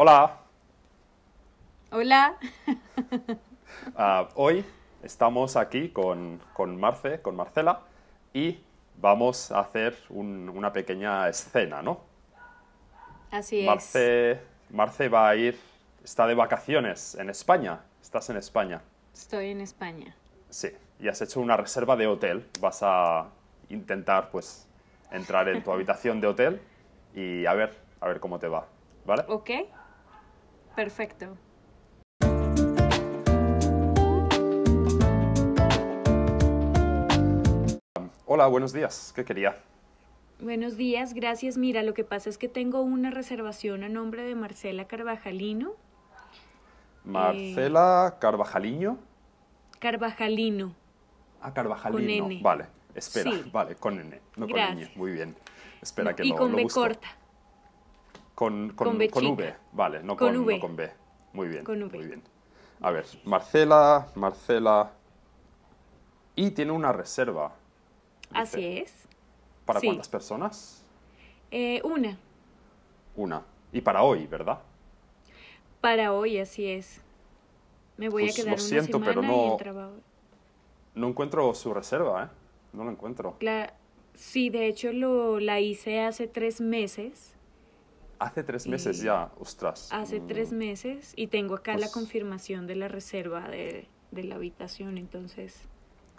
Hola. Hola. Ah, hoy estamos aquí con, Marce, con Marcela, y vamos a hacer una pequeña escena, ¿no? Así es. Marce va a ir, está de vacaciones en España. Estás en España. Estoy en España. Sí, y has hecho una reserva de hotel. Vas a intentar, pues, entrar en tu habitación de hotel y a ver, a ver cómo te va, ¿vale? Ok. Perfecto. Hola, buenos días. ¿Qué quería? Buenos días, gracias. Mira, lo que pasa es que tengo una reservación a nombre de Marcela Carvajalino. Marcela eh, Carvajalino? Carvajalino. Ah, Carvajalino. Con Vale, espera, vale, con N, no con Muy bien. Espera que y lo, con B corta. Con, V, vale, no con, con B. Muy bien. Muy bien. A ver, Marcela, Marcela. Y tiene una reserva. Así es. ¿Para cuántas personas? Eh, una. Una. Y para hoy, ¿verdad? Para hoy, así es. Me voy a pues quedar lo siento, pero no, trabajo. No encuentro su reserva, ¿eh? No lo encuentro. sí, de hecho lo, la hice hace tres meses Hace tres meses ya, ostras. Hace mm. tres meses y tengo acá la pues confirmación de la reserva de, la habitación, entonces...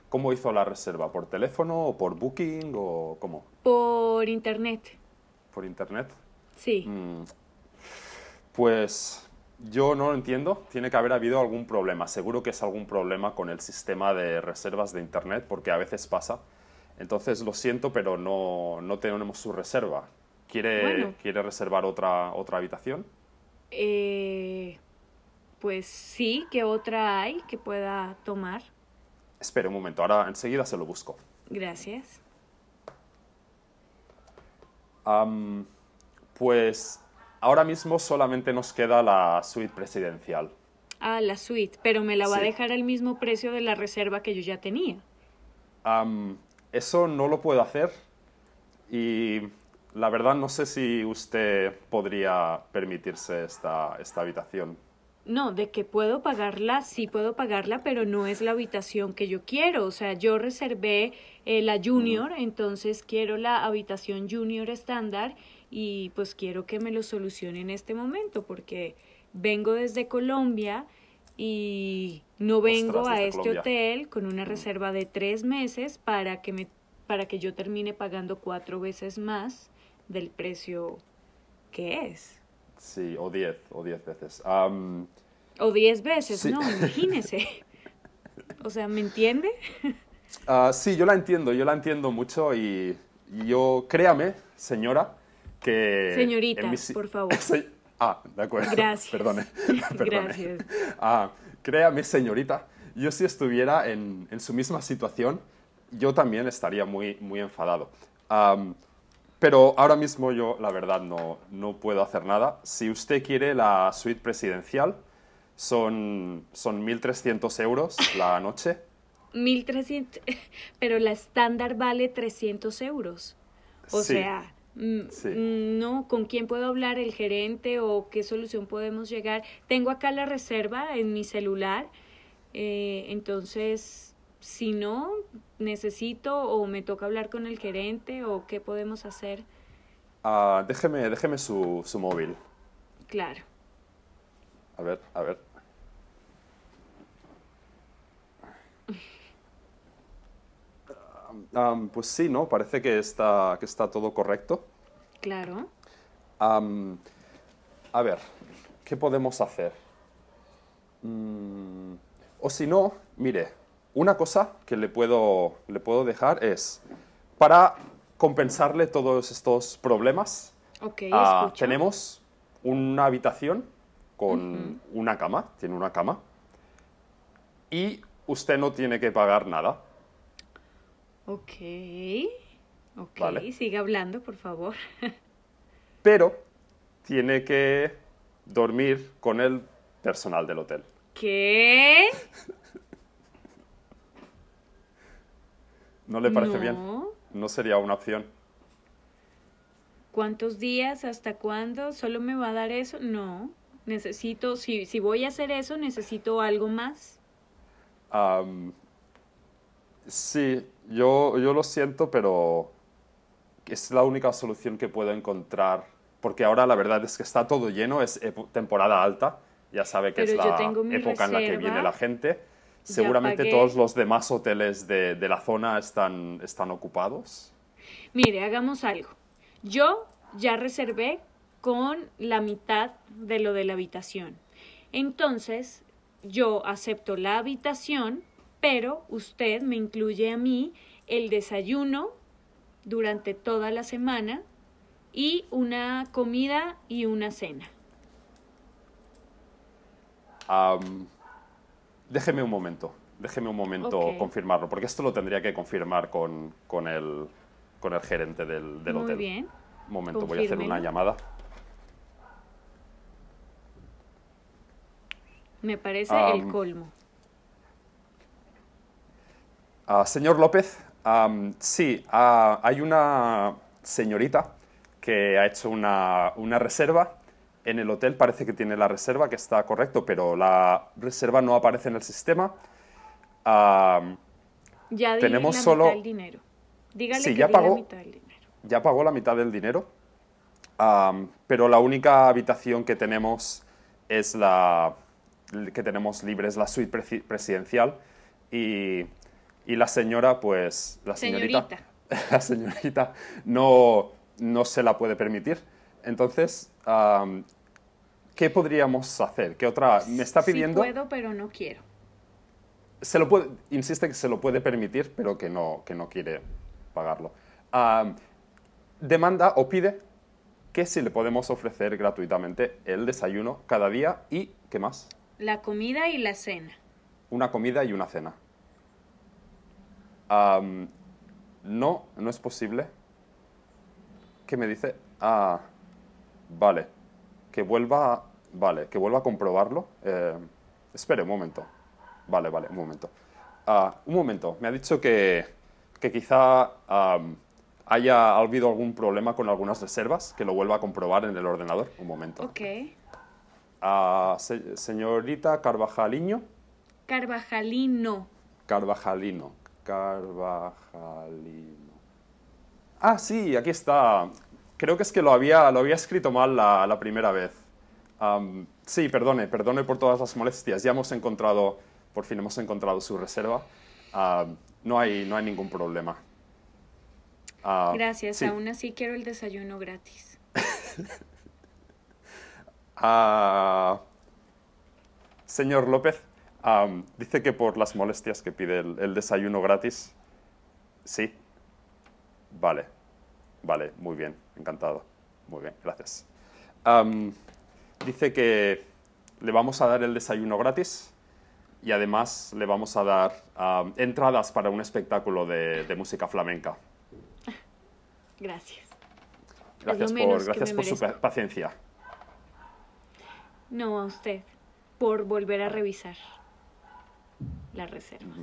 ¿Cómo hizo la reserva? ¿Por teléfono o por booking o cómo? Por internet. ¿Por internet? Sí. Mm. Pues yo no lo entiendo. Tiene que haber habido algún problema. Seguro que es algún problema con el sistema de reservas de Internet, porque a veces pasa. Entonces lo siento, pero no tenemos su reserva. ¿Quiere, reservar otra, otra habitación? Eh, pues sí, ¿qué otra hay que pueda tomar? Espera un momento, ahora enseguida se lo busco. Gracias. pues ahora mismo solamente nos queda la suite presidencial. Ah, la suite, pero me la va a dejar al mismo precio de la reserva que yo ya tenía. eso no lo puedo hacer. Y la verdad no sé si usted podría permitirse esta, esta habitación. No, de que puedo pagarla, sí puedo pagarla, pero no es la habitación que yo quiero. O sea, yo reservé eh, la junior, entonces quiero la habitación junior estándar y pues quiero que me lo solucione en este momento porque vengo desde Colombia y no vengo a este hotel con una reserva de tres meses para que, me, para que yo termine pagando cuatro veces más del precio que es. Sí, o 10, o 10 veces. o 10 veces, no, imagínese. o sea, ¿me entiende? Ah, sí, yo la entiendo, yo la entiendo mucho y yo, créame, señora, que... Señorita, por favor. ah, de acuerdo. Gracias. Perdone. Perdone. Gracias. Ah, créame, señorita, yo si estuviera en, en, su misma situación, yo también estaría muy, muy enfadado. Pero ahora mismo yo, la verdad, no, no puedo hacer nada. Si usted quiere la suite presidencial, son, son 1.300 euros la noche. 1.300, pero la estándar vale 300 euros. O sea, mm, no, ¿con quién puedo hablar? ¿El gerente o qué solución podemos llegar? Tengo acá la reserva en mi celular, eh, entonces si no, necesito o me toca hablar con el gerente o qué podemos hacer. Ah, déjeme, su, móvil. Claro. A ver, a ver. pues sí, ¿no? Parece que está, que está todo correcto. Claro. a ver, ¿qué podemos hacer? Mm, o si no, mire, una cosa que le puedo, le puedo dejar es, para compensarle todos estos problemas, ah, tenemos una habitación con una cama, tiene una cama, y usted no tiene que pagar nada. Ok, ok, sigue hablando, por favor. Pero tiene que dormir con el personal del hotel. ¿Qué? ¿No le parece bien? No sería una opción. ¿Cuántos días? ¿Hasta cuándo? ¿Solo me va a dar eso? No. Necesito, si, si voy a hacer eso, necesito algo más. sí, yo, yo lo siento, pero es la única solución que puedo encontrar. Porque ahora la verdad es que está todo lleno, es temporada alta, ya sabe que es la época en la que viene la gente seguramente todos los demás hoteles de, la zona están, están ocupados. Mire, hagamos algo. Yo ya reservé con la mitad de lo de la habitación. Entonces, yo acepto la habitación, pero usted me incluye a mí el desayuno durante toda la semana y una comida y una cena. Déjeme un momento, déjeme un momento confirmarlo, porque esto lo tendría que confirmar con, el, gerente del, hotel. Muy bien. Un momento, voy a hacer una llamada. Me parece el colmo. Ah, señor López, sí, ah, hay una señorita que ha hecho una, una reserva en el hotel parece que tiene la reserva, que está correcto, pero la reserva no aparece en el sistema. ya tenemos la solo... Mitad del dinero. ya pagó, la mitad del dinero. Ya pagó la mitad del dinero, pero la única habitación que tenemos es la que tenemos libre, es la suite presidencial y, y, la señora, pues, la señorita, señorita. la señorita no, no se la puede permitir. Entonces, ¿qué podríamos hacer? ¿Qué otra? Me está pidiendo... Sí puedo, pero no quiero. Se lo insiste que se lo puede permitir, pero que no, que no quiere pagarlo. demanda o pide que si le podemos ofrecer gratuitamente el desayuno cada día y, ¿qué más? La comida y la cena. Una comida y una cena. no, no es posible. ¿Qué me dice? Ah... Vale, que vuelva, vale, que vuelva a comprobarlo. Eh, espere un momento. Vale, vale, un momento. Ah, un momento, me ha dicho que, quizá haya habido algún problema con algunas reservas, que lo vuelva a comprobar en el ordenador. Un momento. Ok. Ah, señorita Carvajaliño. Carvajalino. Carvajalino. Carvajalino. Ah, sí, aquí está creo que es que lo había, lo había escrito mal la, primera vez. sí, perdone, perdone por todas las molestias. Ya hemos encontrado, por fin hemos encontrado su reserva. no, hay, no hay ningún problema. Gracias, aún así quiero el desayuno gratis. Ah, señor López, dice que por las molestias que pide el desayuno gratis. Sí. Vale. Vale, muy bien, encantado. Muy bien, gracias. dice que le vamos a dar el desayuno gratis y además le vamos a dar entradas para un espectáculo de, música flamenca. Gracias. Gracias por, su paciencia. No, a usted, por volver a revisar la reserva.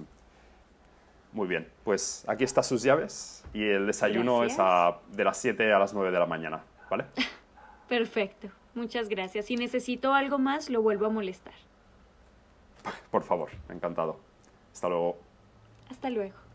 Muy bien, pues aquí están sus llaves y el desayuno es a, de las 7 a las 9 de la mañana, ¿vale? Perfecto, muchas gracias. Si necesito algo más, lo vuelvo a molestar. Por favor, encantado. Hasta luego. Hasta luego.